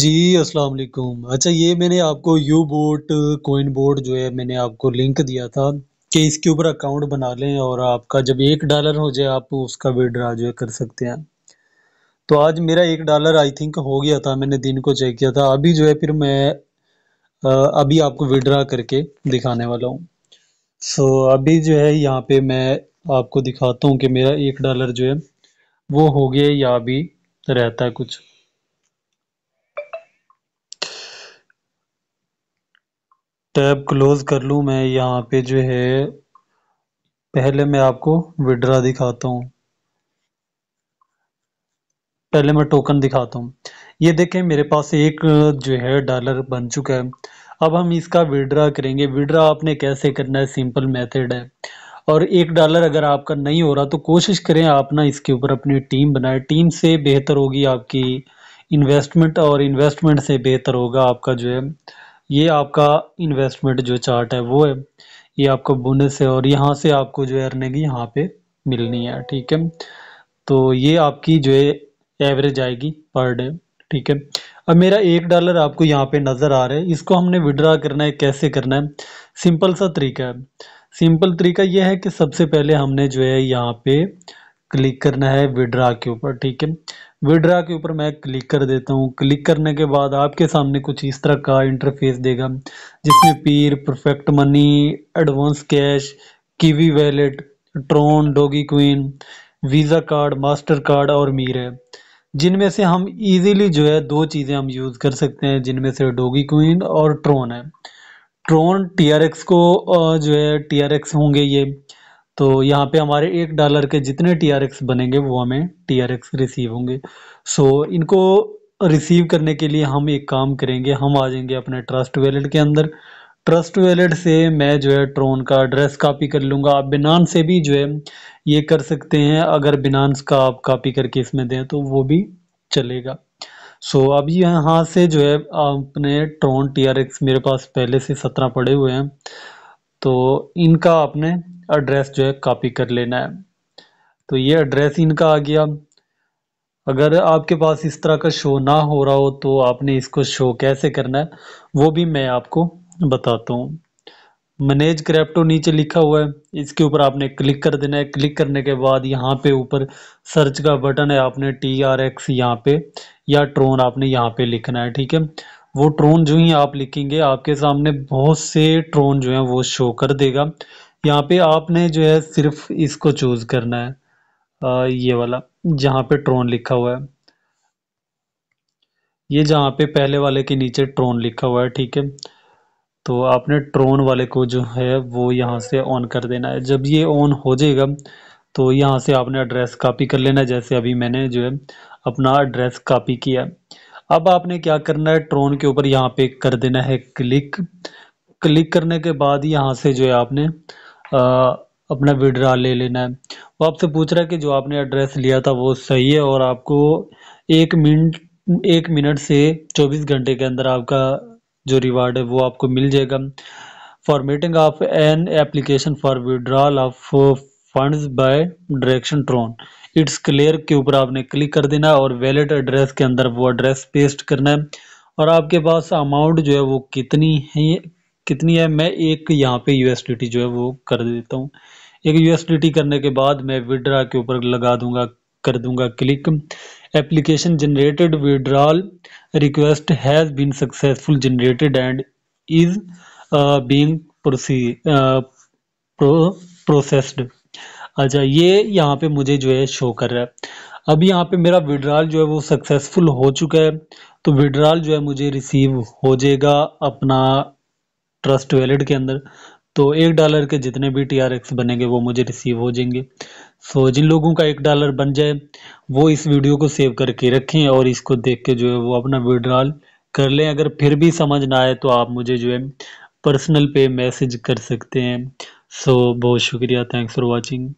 जी अस्सलाम वालेकुम अच्छा ये मैंने आपको यू बोट कोइन बोट जो है मैंने आपको लिंक दिया था कि इसके ऊपर अकाउंट बना लें और आपका जब एक डॉलर हो जाए आप उसका विड्रा जो है कर सकते हैं तो आज मेरा एक डॉलर आई थिंक हो गया था मैंने दिन को चेक किया था अभी जो है फिर मैं अभी आपको विड्रा करके दिखाने वाला हूँ सो अभी जो है यहाँ पे मैं आपको दिखाता हूँ कि मेरा एक डॉलर जो है वो हो गया या अभी रहता है कुछ टैब क्लोज कर लूँ मैं यहाँ पे जो है पहले मैं आपको विड्रा दिखाता हूँ पहले मैं टोकन दिखाता हूँ ये देखें मेरे पास एक जो है डॉलर बन चुका है अब हम इसका विड्रा करेंगे विड्रा आपने कैसे करना है सिंपल मेथड है और एक डॉलर अगर आपका नहीं हो रहा तो कोशिश करें आप ना इसके ऊपर अपनी टीम बनाए टीम से बेहतर होगी आपकी इन्वेस्टमेंट और इन्वेस्टमेंट से बेहतर होगा आपका जो है ये आपका इन्वेस्टमेंट जो चार्ट है वो है ये आपका बोनस है और यहाँ से आपको जो है अर्निंग यहाँ पे मिलनी है ठीक है तो ये आपकी जो है एवरेज आएगी पर डे ठीक है अब मेरा एक डॉलर आपको यहाँ पे नज़र आ रहा है इसको हमने विड्रा करना है कैसे करना है सिंपल सा तरीका है सिंपल तरीका यह है कि सबसे पहले हमने जो है यहाँ पे क्लिक करना है विड्रा के ऊपर ठीक है विड्रा के ऊपर मैं क्लिक कर देता हूँ क्लिक करने के बाद आपके सामने कुछ इस तरह का इंटरफेस देगा जिसमें Payeer Perfect Money advance cash Qiwi wallet Tron Dogecoin Visa card Mastercard और मीर है जिनमें से हम इजीली जो है दो चीज़ें हम यूज़ कर सकते हैं जिनमें से डोगी क्वीन और ट्रोन है ट्रोन टी को जो है टी होंगे ये तो यहाँ पे हमारे एक डॉलर के जितने टी बनेंगे वो हमें टी रिसीव होंगे सो so, इनको रिसीव करने के लिए हम एक काम करेंगे हम आ जाएंगे अपने ट्रस्ट वैलेट के अंदर ट्रस्ट वैलेट से मैं जो है ट्रोन का एड्रेस कॉपी कर लूँगा आप बिनान से भी जो है ये कर सकते हैं अगर बिनानस का आप कॉपी करके इसमें दें तो वो भी चलेगा सो so, अब यहाँ से जो है आपने ट्रोन टी मेरे पास पहले से सत्रह पड़े हुए हैं तो इनका आपने एड्रेस जो है कॉपी कर लेना है तो ये एड्रेस इनका आ गया अगर आपके पास इस तरह का शो ना हो रहा हो तो आपने इसको शो कैसे करना है वो भी मैं आपको बताता हूँ मैनेज क्रैप्टो नीचे लिखा हुआ है इसके ऊपर आपने क्लिक कर देना है क्लिक करने के बाद यहाँ पे ऊपर सर्च का बटन है आपने टी आर एक्स यहाँ पे या ट्रोन आपने यहाँ पे लिखना है ठीक है वो ट्रोन जो ही आप लिखेंगे आपके सामने बहुत से ट्रोन जो है वो शो कर देगा यहाँ पे आपने जो है सिर्फ इसको चूज़ करना है आ, ये वाला जहाँ पे ट्रोन लिखा हुआ है ये जहाँ पे पहले वाले के नीचे ट्रोन लिखा हुआ है ठीक है तो आपने ट्रोन वाले को जो है वो यहाँ से ऑन कर देना है जब ये ऑन हो जाएगा तो यहाँ से आपने एड्रेस कॉपी कर लेना जैसे अभी मैंने जो है अपना एड्रेस कॉपी किया अब आपने क्या करना है ट्रोन के ऊपर यहाँ पे कर देना है क्लिक क्लिक करने के बाद यहाँ से जो है आपने अपना विड्रा ले लेना है वो आपसे पूछ रहा है कि जो आपने एड्रेस लिया था वो सही है और आपको एक मिनट एक मिनट से चौबीस घंटे के अंदर आपका जो रिवार्ड है वो आपको मिल जाएगा formatting of an application for withdrawal of funds by direction Tron it's clear के ऊपर आपने क्लिक कर देना है और वैलिड एड्रेस के अंदर वो एड्रेस पेस्ट करना है और आपके पास अमाउंट जो है वो कितनी है कितनी है मैं एक यहाँ पे यूएसडीटी जो है वो कर देता हूँ एक यूएसडीटी करने के बाद मैं विड्रा के ऊपर लगा दूंगा कर दूंगा click application generated withdrawal request has been successful generated and is being processed अच्छा ये यहाँ पे मुझे जो है शो कर रहा है अब यहाँ पे मेरा विड्रॉल जो है वो सक्सेसफुल हो चुका है तो विड्रॉल जो है मुझे रिसीव हो जाएगा अपना ट्रस्ट वैलेट के अंदर तो एक डॉलर के जितने भी टी आर एक्स बनेंगे वो मुझे रिसीव हो जाएंगे सो जिन लोगों का एक डॉलर बन जाए वो इस वीडियो को सेव करके रखें और इसको देख के जो है वो अपना विड्रॉल कर लें अगर फिर भी समझ ना आए तो आप मुझे जो है पर्सनल पे मैसेज कर सकते हैं सो so, बहुत शुक्रिया थैंक्स फॉर वॉचिंग